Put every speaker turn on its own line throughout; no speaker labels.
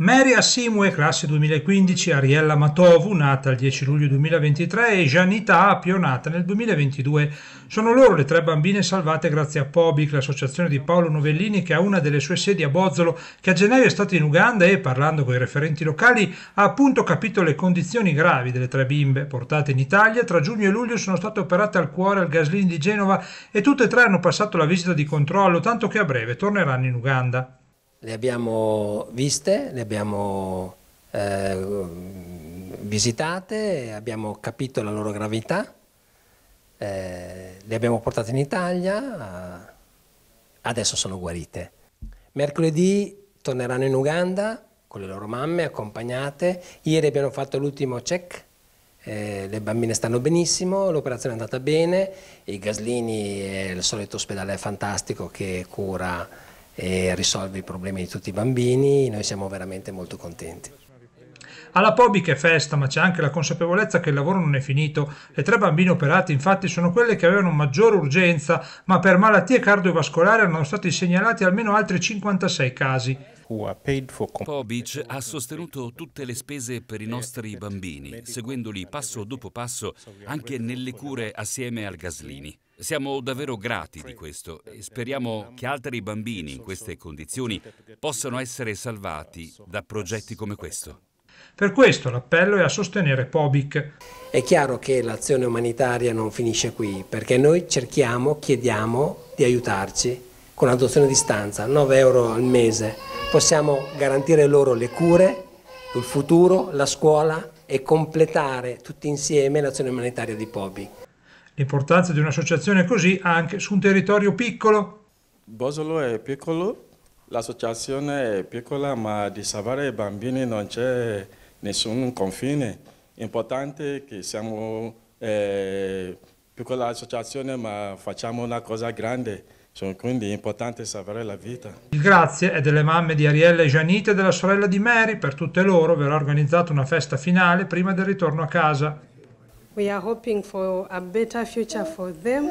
Mary Asimue, classe 2015, Ariella Matovu, nata il 10 luglio 2023, e Janita Apio, nata nel 2022. Sono loro le tre bambine salvate grazie a Pobic, l'associazione di Paolo Novellini che ha una delle sue sedi a Bozzolo, che a gennaio è stata in Uganda e, parlando con i referenti locali, ha appunto capito le condizioni gravi delle tre bimbe portate in Italia. Tra giugno e luglio sono state operate al cuore al Gaslin di Genova e tutte e tre hanno passato la visita di controllo, tanto che a breve torneranno in Uganda
le abbiamo viste, le abbiamo eh, visitate, abbiamo capito la loro gravità, eh, le abbiamo portate in Italia, adesso sono guarite. Mercoledì torneranno in Uganda con le loro mamme accompagnate, ieri abbiamo fatto l'ultimo check eh, le bambine stanno benissimo, l'operazione è andata bene, i Gaslini è il solito ospedale fantastico che cura e risolve i problemi di tutti i bambini, noi siamo veramente molto contenti.
Alla Pobic è festa, ma c'è anche la consapevolezza che il lavoro non è finito. Le tre bambine operate infatti sono quelle che avevano maggiore urgenza, ma per malattie cardiovascolari erano stati segnalati almeno altri 56 casi.
Pobic ha sostenuto tutte le spese per i nostri bambini, seguendoli passo dopo passo anche nelle cure assieme al Gaslini. Siamo davvero grati di questo e speriamo che altri bambini in queste condizioni possano essere salvati da progetti come questo.
Per questo l'appello è a sostenere Pobic. È
chiaro che l'azione umanitaria non finisce qui, perché noi cerchiamo, chiediamo di aiutarci con l'adozione a distanza, 9 euro al mese. Possiamo garantire loro le cure, il futuro, la scuola e completare tutti insieme
l'azione umanitaria di Pobic. L'importanza di un'associazione così anche su un territorio piccolo. Bosolo è piccolo, L'associazione è piccola ma di salvare i bambini non c'è nessun confine. Importante che siamo eh, piccola associazione ma facciamo una cosa grande, quindi è importante salvare la vita. Il grazie è delle mamme di Ariella e Gianita e della sorella di Mary, per tutte loro verrà organizzata una festa finale prima del ritorno a casa.
We are hoping for a better future for them.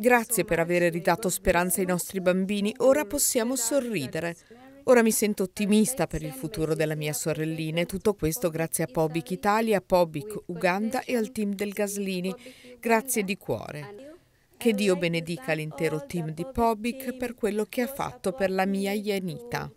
Grazie per aver ridato speranza ai nostri bambini, ora possiamo sorridere. Ora mi sento ottimista per il futuro della mia sorellina e tutto questo grazie a Pobic Italia, Pobic Uganda e al team del Gaslini. Grazie di cuore. Che Dio benedica l'intero team di Pobic per quello che ha fatto per la mia Ienita.